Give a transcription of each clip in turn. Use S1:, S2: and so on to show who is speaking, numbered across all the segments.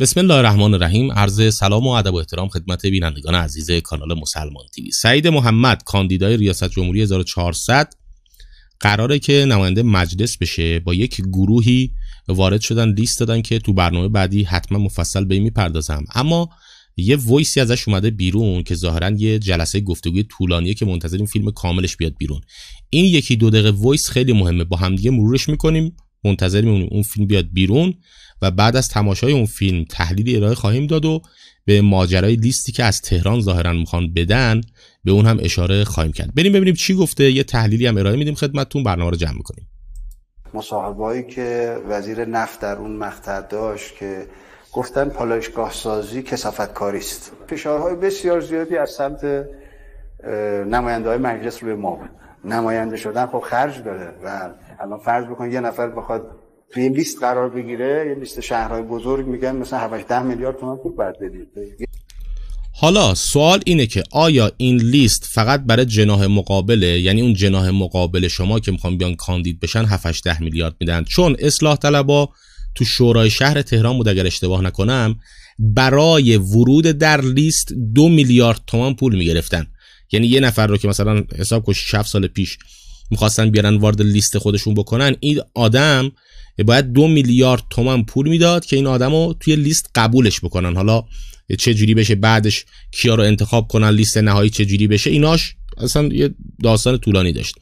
S1: بسم الله الرحمن الرحیم عرض سلام و ادب و احترام خدمت بینندگان عزیز کانال مسلمان تیوی سعید محمد کاندیدای ریاست جمهوری 1400 قراره که نماینده مجلس بشه با یک گروهی وارد شدن لیست دادن که تو برنامه بعدی حتما مفصل به میپردازم اما یه ویسی ازش اومده بیرون که ظاهرا یه جلسه گفتگوی طولانیه که منتظریم فیلم کاملش بیاد بیرون این یکی دو دقیقه وایس خیلی مهمه با همدیگه مرورش میکنیم منتظر میمونیم اون فیلم بیاد بیرون و بعد از تماشای اون فیلم تحلیل ارائه خواهیم داد و به ماجرای لیستی که از تهران ظاهرا میخوان بدن به اون هم اشاره خواهیم کرد بریم ببینیم چی گفته یه تحلیلی هم ارائه میدیم خدمتتون برنامه رو جمع میکنیم
S2: مصاحبهایی که وزیر نفت در اون مقطع داشت که گفتن پالایشگاه سازی کسافت کاری است فشارهای بسیار زیادی از سمت نماینده های مجلس روی ما بود نماینده شدن خب خرج داره و الان فرض بکن یه نفر بخواد توی این لیست قرار بگیره یه لیست شهرهای بزرگ میگن مثلا 7 ده میلیارد تومان پول باید بدید
S1: حالا سوال اینه که آیا این لیست فقط برای جناه مقابله یعنی اون جناه مقابل شما که میخوان بیان کاندید بشن 7 ده میلیارد میدن چون اصلاح طلبا تو شورای شهر تهران بود اگر اشتباه نکنم برای ورود در لیست دو میلیارد تومان پول میگرفتن یعنی یه نفر رو که مثلا حساب کش 7 سال پیش میخواستن بیارن وارد لیست خودشون بکنن این آدم باید دو میلیارد تومن پول میداد که این آدم رو توی لیست قبولش بکنن حالا چه جوری بشه بعدش کیا رو انتخاب کنن لیست نهایی چه جوری بشه ایناش اصلا یه داستان طولانی داشت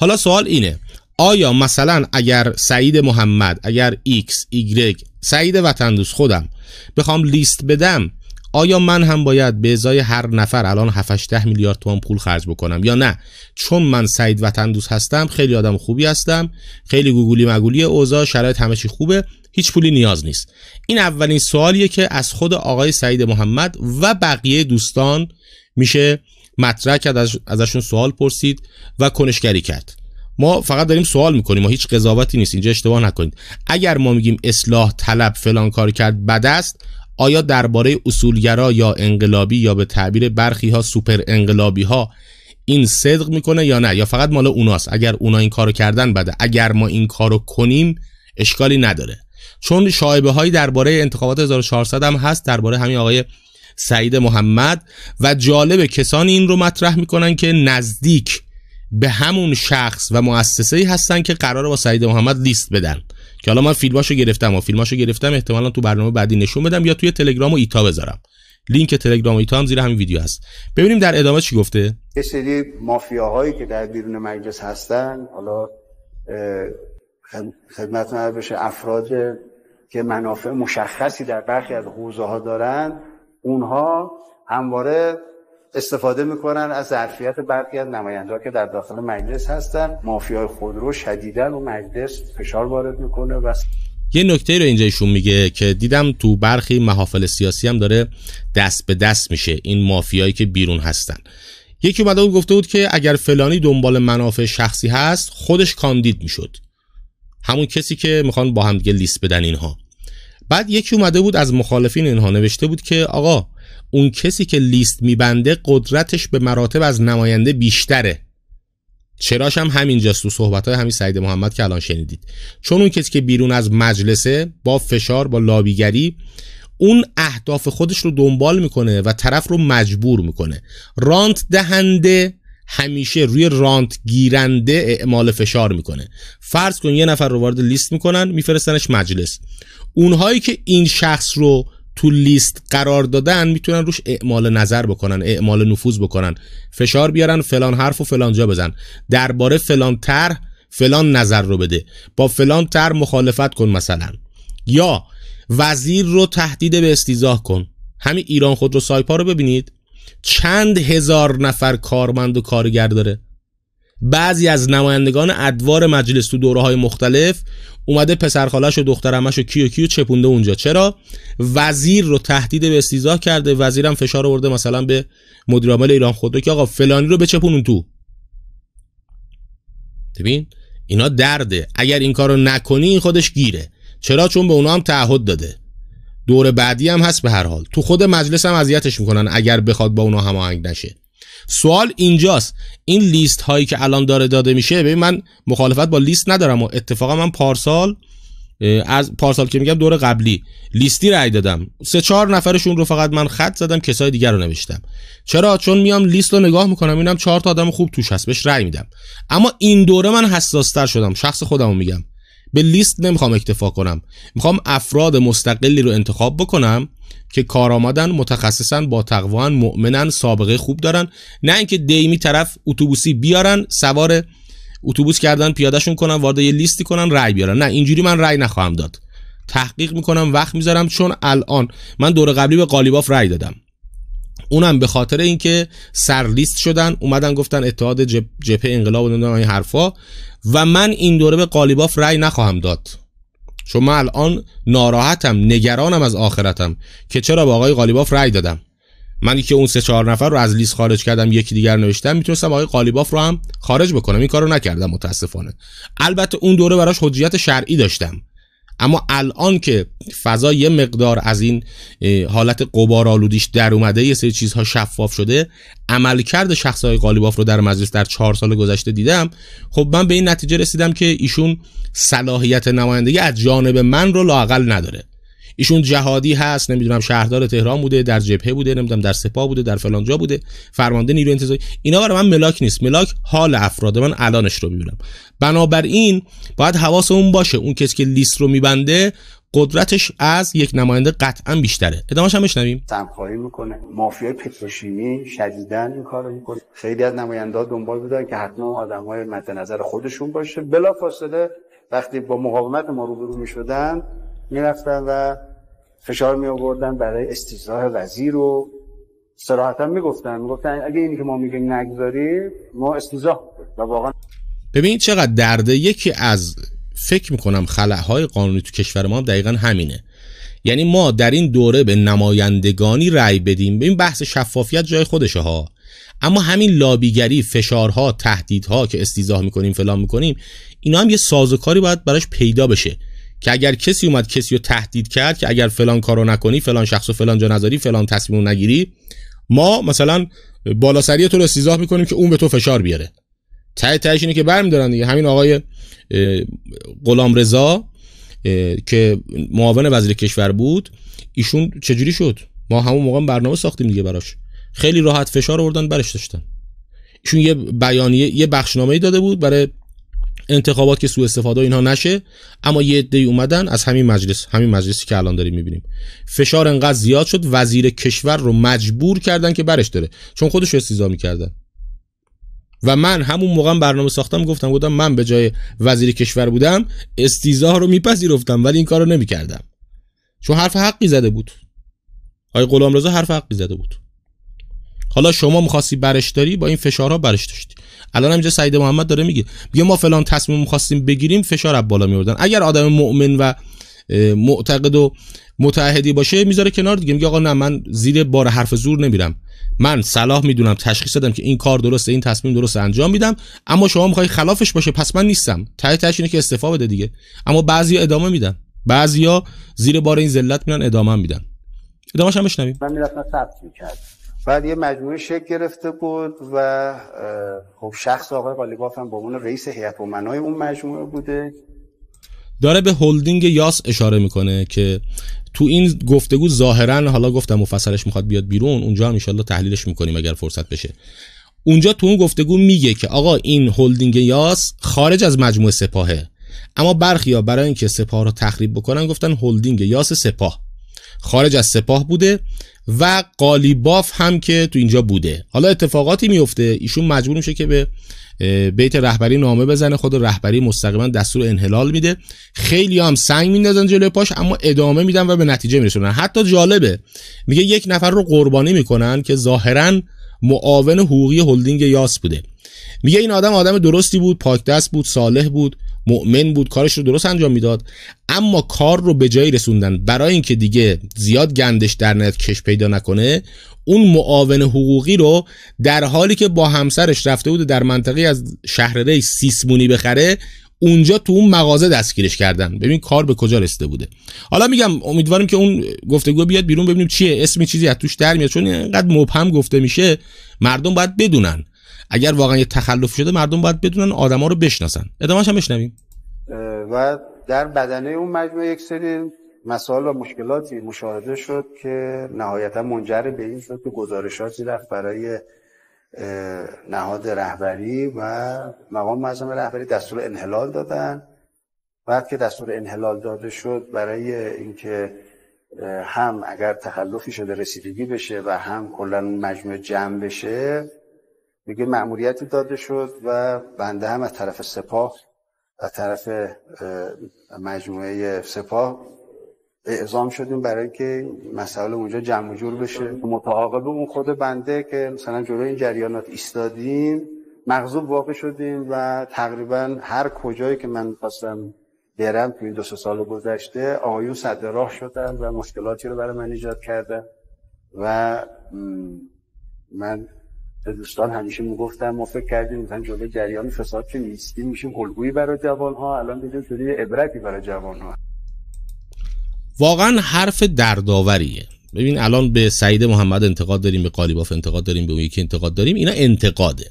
S1: حالا سوال اینه آیا مثلا اگر سعید محمد اگر ایکس ایگرگ سعید وطن خودم بخوام لیست بدم آیا من هم باید به ازای هر نفر الان 7 میلیارد تومان پول خرج بکنم یا نه چون من سعید وطن دوست هستم خیلی آدم خوبی هستم خیلی گوگولی مگولی اوضاع شرایط همه چی خوبه هیچ پولی نیاز نیست این اولین سوالیه که از خود آقای سعید محمد و بقیه دوستان میشه مطرح کرد ازشون سوال پرسید و کنشگری کرد ما فقط داریم سوال میکنیم ما هیچ قضاوتی نیست اینجا اشتباه نکنید اگر ما میگیم اصلاح طلب فلان کار کرد بد است آیا درباره اصولگرا یا انقلابی یا به تعبیر برخی ها سوپر انقلابی ها این صدق میکنه یا نه یا فقط مال اوناست اگر اونا این کارو کردن بده اگر ما این کارو کنیم اشکالی نداره چون شایبه هایی درباره انتخابات 1400 هم هست درباره همین آقای سعید محمد و جالب کسانی این رو مطرح میکنن که نزدیک به همون شخص و مؤسسه ای هستن که قرار با سعید محمد لیست بدن که حالا من فیلماشو گرفتم و فیلماشو گرفتم احتمالا تو برنامه بعدی نشون بدم یا توی تلگرام و ایتا بذارم لینک تلگرام و ایتا هم زیر همین ویدیو هست ببینیم در ادامه چی گفته
S2: یه سری مافیاهایی که در بیرون مجلس هستن حالا خدمت بشه افراد که منافع مشخصی در برخی از حوزه ها دارن اونها همواره استفاده میکنن از ظرفیت برخی از نماینده که در داخل مجلس هستن مافیای خودرو شدیدن و مجلس فشار وارد میکنه و
S1: یه نکته رو اینجا میگه که دیدم تو برخی محافل سیاسی هم داره دست به دست میشه این مافیایی که بیرون هستن یکی اومده بود گفته بود که اگر فلانی دنبال منافع شخصی هست خودش کاندید میشد همون کسی که میخوان با هم دیگه لیست بدن اینها بعد یکی اومده بود از مخالفین اینها نوشته بود که آقا اون کسی که لیست میبنده قدرتش به مراتب از نماینده بیشتره چراش هم همینجاست تو صحبت های همین سعید محمد که الان شنیدید چون اون کسی که بیرون از مجلسه با فشار با لابیگری اون اهداف خودش رو دنبال میکنه و طرف رو مجبور میکنه رانت دهنده همیشه روی رانت گیرنده اعمال فشار میکنه فرض کن یه نفر رو وارد لیست میکنن میفرستنش مجلس اونهایی که این شخص رو تو لیست قرار دادن میتونن روش اعمال نظر بکنن اعمال نفوذ بکنن فشار بیارن فلان حرف و فلان جا بزن درباره فلان تر فلان نظر رو بده با فلان تر مخالفت کن مثلا یا وزیر رو تهدید به استیزاه کن همین ایران خود رو سایپا رو ببینید چند هزار نفر کارمند و کارگر داره بعضی از نمایندگان ادوار مجلس تو دوره های مختلف اومده پسر خالش و دخترمش و کیو کیو چپونده اونجا چرا وزیر رو تهدید به استیزاه کرده وزیرم فشار آورده مثلا به مدیر عامل ایران خودرو که آقا فلانی رو به اون تو ببین اینا درده اگر این کارو نکنی این خودش گیره چرا چون به اونا هم تعهد داده دور بعدی هم هست به هر حال تو خود مجلس هم اذیتش میکنن اگر بخواد با اونا هماهنگ نشه سوال اینجاست این لیست هایی که الان داره داده میشه ببین من مخالفت با لیست ندارم و اتفاقا من پارسال از پارسال که میگم دور قبلی لیستی رای دادم سه چهار نفرشون رو فقط من خط زدم کسای دیگر رو نوشتم چرا چون میام لیست رو نگاه میکنم اینم چهار تا آدم خوب توش هست بهش رای میدم اما این دوره من حساس تر شدم شخص خودم رو میگم به لیست نمیخوام اکتفا کنم میخوام افراد مستقلی رو انتخاب بکنم که کار آمدن متخصصن با تقوان مؤمنن سابقه خوب دارن نه اینکه دیمی طرف اتوبوسی بیارن سوار اتوبوس کردن پیادهشون کنن وارد یه لیستی کنن رای بیارن نه اینجوری من رای نخواهم داد تحقیق میکنم وقت میذارم چون الان من دور قبلی به قالیباف رای دادم اونم به خاطر اینکه سرلیست شدن اومدن گفتن اتحاد جبهه انقلاب و این حرفا و من این دوره به قالیباف رای نخواهم داد چون من الان ناراحتم نگرانم از آخرتم که چرا به آقای قالیباف رأی دادم من که اون سه چهار نفر رو از لیست خارج کردم یکی دیگر نوشتم میتونستم آقای قالیباف رو هم خارج بکنم این کارو نکردم متاسفانه البته اون دوره براش حجیت شرعی داشتم اما الان که فضا یه مقدار از این حالت قبار آلودیش در اومده یه سری چیزها شفاف شده عملکرد شخص های قالیباف رو در مجلس در چهار سال گذشته دیدم خب من به این نتیجه رسیدم که ایشون صلاحیت نمایندگی از جانب من رو لاقل نداره ایشون جهادی هست نمیدونم شهردار تهران بوده در جبهه بوده نمیدونم در سپاه بوده در فلان جا بوده فرمانده نیروی انتظامی اینا برای من ملاک نیست ملاک حال افراد من الانش رو میبینم بنابراین باید حواسمون باشه اون کسی که لیست رو میبنده قدرتش از یک نماینده قطعا بیشتره ادامهش هم بشنویم
S2: سمخواهی میکنه مافیای پتروشیمی شدیدن این کارو میکنه خیلی از نماینده دنبال بودن که حتما آدم‌های مد خودشون باشه فاصله وقتی با مقاومت ما روبرو میشدن میرفتن و فشار می آوردن برای استیزاه وزیر و صراحتا می گفتن اگه اینی که ما میگیم نگذاری ما استیزاه و واقعا
S1: ببینید چقدر درده یکی از فکر میکنم های قانونی تو کشور ما دقیقا همینه یعنی ما در این دوره به نمایندگانی رأی بدیم به این بحث شفافیت جای خودشه ها اما همین لابیگری فشارها تهدیدها که استیزاه میکنیم فلان میکنیم اینا هم یه سازوکاری باید براش پیدا بشه که اگر کسی اومد کسی رو تهدید کرد که اگر فلان کارو نکنی فلان شخص و فلان جا نذاری فلان تصمیم نگیری ما مثلا سری تو رو سیزاه میکنیم که اون به تو فشار بیاره ته تهش اینه که برمیدارن دیگه همین آقای غلام رضا که معاون وزیر کشور بود ایشون چجوری شد ما همون موقع برنامه ساختیم دیگه براش خیلی راحت فشار آوردن برش داشتن ایشون یه بیانیه یه بخشنامه‌ای داده بود برای انتخابات که سوء استفاده اینها نشه اما یه عده اومدن از همین مجلس همین مجلسی که الان داریم میبینیم فشار انقدر زیاد شد وزیر کشور رو مجبور کردن که برش داره چون خودش رو استیزا میکردن و من همون موقع برنامه ساختم گفتم بودم من به جای وزیر کشور بودم استیزا رو میپذیرفتم ولی این کارو نمیکردم چون حرف حقی زده بود آقای غلامرضا حرف حقی زده بود حالا شما میخواستی برش داری با این فشارها برش داشتی الان همینجا سعید محمد داره میگه میگه ما فلان تصمیم میخواستیم بگیریم فشار از بالا میوردن اگر آدم مؤمن و معتقد و متعهدی باشه میذاره کنار دیگه میگه آقا نه من زیر بار حرف زور نمیرم من صلاح میدونم تشخیص دادم که این کار درسته این تصمیم درست انجام میدم اما شما میخوای خلافش باشه پس من نیستم ته تهش اینه که استفا بده دیگه اما بعضیا ادامه میدن بعضیا زیر بار این ذلت میان ادامه میدن ادامهش هم من میرفتم ثبت
S2: میکردم بعد یه مجموعه شکل گرفته بود و خب شخص آقای قالیباف هم به عنوان رئیس هیئت امنای اون مجموعه بوده
S1: داره به هلدینگ یاس اشاره میکنه که تو این گفتگو ظاهرا حالا گفتم مفصلش میخواد بیاد بیرون اونجا هم انشالله تحلیلش میکنیم اگر فرصت بشه اونجا تو اون گفتگو میگه که آقا این هلدینگ یاس خارج از مجموعه سپاهه اما ها برای اینکه سپاه رو تخریب بکنن گفتن هلدینگ یاس سپاه خارج از سپاه بوده و قالیباف هم که تو اینجا بوده حالا اتفاقاتی میفته ایشون مجبور میشه که به بیت رهبری نامه بزنه خود رهبری مستقیما دستور انحلال میده خیلی هم سنگ میندازن جلوی پاش اما ادامه میدن و به نتیجه میرسونن حتی جالبه میگه یک نفر رو قربانی میکنن که ظاهرا معاون حقوقی هلدینگ یاس بوده میگه این آدم آدم درستی بود پاک دست بود صالح بود مؤمن بود کارش رو درست انجام میداد اما کار رو به جایی رسوندن برای اینکه دیگه زیاد گندش در نت کش پیدا نکنه اون معاون حقوقی رو در حالی که با همسرش رفته بود در منطقه از شهر ری سیسمونی بخره اونجا تو اون مغازه دستگیرش کردن ببین کار به کجا رسیده بوده حالا میگم امیدوارم که اون گفتگو بیاد بیرون ببینیم چیه اسم چیزی از توش در میاد چون اینقدر مبهم گفته میشه مردم باید بدونن اگر واقعا یه تخلف شده مردم باید بدونن آدما رو بشناسن ادامهش هم بشنویم
S2: و در بدنه اون مجموعه یک سری مسائل و مشکلاتی مشاهده شد که نهایتا منجر به این شد که گزارشاتی رفت برای نهاد رهبری و مقام معظم رهبری دستور انحلال دادن بعد که دستور انحلال داده شد برای اینکه هم اگر تخلفی شده رسیدگی بشه و هم کلا مجموعه جمع بشه دیگه مأموریتی داده شد و بنده هم از طرف سپاه و طرف مجموعه سپاه اعظام شدیم برای که مسئله اونجا جمع جور بشه متعاقب اون خود بنده که مثلا جلوی این جریانات ایستادیم مغضوب واقع شدیم و تقریبا هر کجایی که من خواستم برم تو این دو سه سال گذشته آقایون صد راه شدن و مشکلاتی رو برای من ایجاد کردن و من به دوستان همیشه میگفتم ما فکر کردیم مثلا جلوی جریان فساد که نیستیم میشیم الگویی برای جوان ها الان دیدیم شده یه عبرتی برای جوان ها
S1: واقعا حرف دردآوریه ببین الان به سعید محمد انتقاد داریم به قالیباف انتقاد داریم به اون یکی انتقاد داریم اینا انتقاده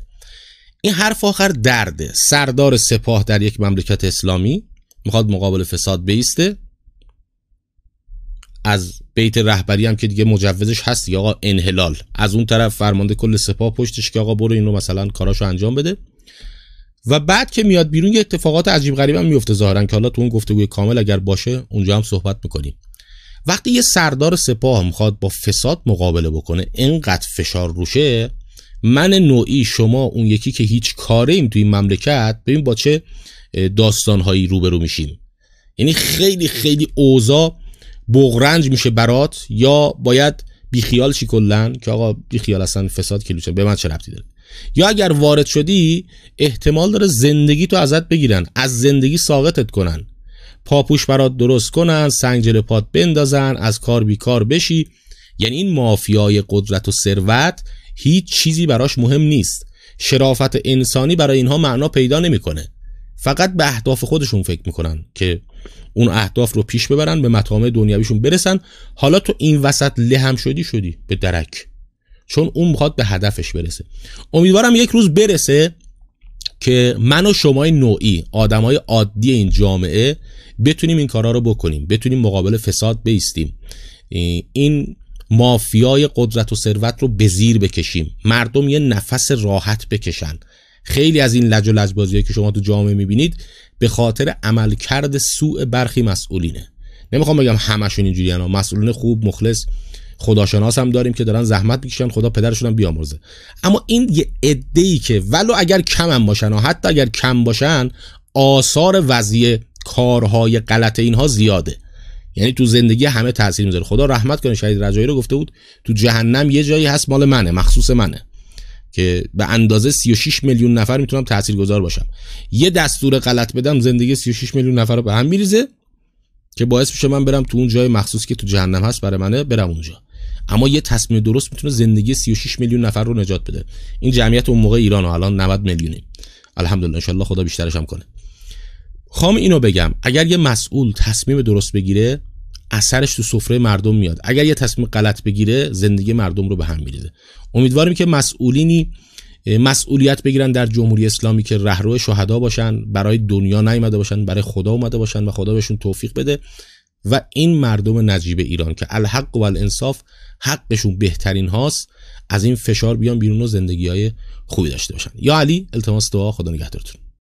S1: این حرف آخر درده سردار سپاه در یک مملکت اسلامی میخواد مقابل فساد بیسته از بیت رهبری هم که دیگه مجوزش هست یا آقا انحلال از اون طرف فرمانده کل سپاه پشتش که آقا برو این رو مثلا کاراشو انجام بده و بعد که میاد بیرون یه اتفاقات عجیب غریب هم میفته ظاهرا که حالا تو اون گفتگوی کامل اگر باشه اونجا هم صحبت میکنیم وقتی یه سردار سپاه میخواد با فساد مقابله بکنه اینقدر فشار روشه من نوعی شما اون یکی که هیچ کاره ایم توی این مملکت ببین با چه داستانهایی روبرو میشیم یعنی خیلی خیلی اوضاع بغرنج میشه برات یا باید بیخیال چی کلن که آقا بیخیال اصلا فساد کلوچه به من چه ربطی داره یا اگر وارد شدی احتمال داره زندگی تو ازت بگیرن از زندگی ساقطت کنن پاپوش برات درست کنن سنگ پات بندازن از کار بیکار بشی یعنی این مافیای قدرت و ثروت هیچ چیزی براش مهم نیست شرافت انسانی برای اینها معنا پیدا نمیکنه فقط به اهداف خودشون فکر میکنن که اون اهداف رو پیش ببرن به مطامع دنیاویشون برسن حالا تو این وسط لهم شدی شدی به درک چون اون میخواد به هدفش برسه امیدوارم یک روز برسه که من و شمای نوعی های عادی این جامعه بتونیم این کارا رو بکنیم بتونیم مقابل فساد بیستیم این مافیای قدرت و ثروت رو به زیر بکشیم مردم یه نفس راحت بکشن خیلی از این لج و لجبازی که شما تو جامعه میبینید به خاطر عملکرد سوء برخی مسئولینه نمیخوام بگم همشون اینجوریان مسئولین خوب مخلص خداشناس هم داریم که دارن زحمت میکشن خدا پدرشون هم بیامرزه اما این یه عده ای که ولو اگر کم هم باشن و حتی اگر کم باشن آثار وضعی کارهای غلط اینها زیاده یعنی تو زندگی همه تاثیر میذاره خدا رحمت کنه شهید رجایی رو گفته بود تو جهنم یه جایی هست مال منه مخصوص منه که به اندازه 36 میلیون نفر میتونم گذار باشم یه دستور غلط بدم زندگی 36 میلیون نفر رو به هم میریزه که باعث میشه من برم تو اون جای مخصوص که تو جهنم هست برای منه برم اونجا اما یه تصمیم درست میتونه زندگی 36 میلیون نفر رو نجات بده این جمعیت اون موقع ایران و الان 90 میلیونه الحمدلله انشالله خدا بیشترش هم کنه خام اینو بگم اگر یه مسئول تصمیم درست بگیره اثرش تو سفره مردم میاد اگر یه تصمیم غلط بگیره زندگی مردم رو به هم میریزه امیدواریم که مسئولینی مسئولیت بگیرن در جمهوری اسلامی که رهرو شهدا باشن برای دنیا نیامده باشن برای خدا اومده باشن و خدا بهشون توفیق بده و این مردم نجیب ایران که الحق و الانصاف حقشون بهترین هاست از این فشار بیان بیرون و زندگی های خوبی داشته باشن یا علی التماس دعا خدا نگهدارتون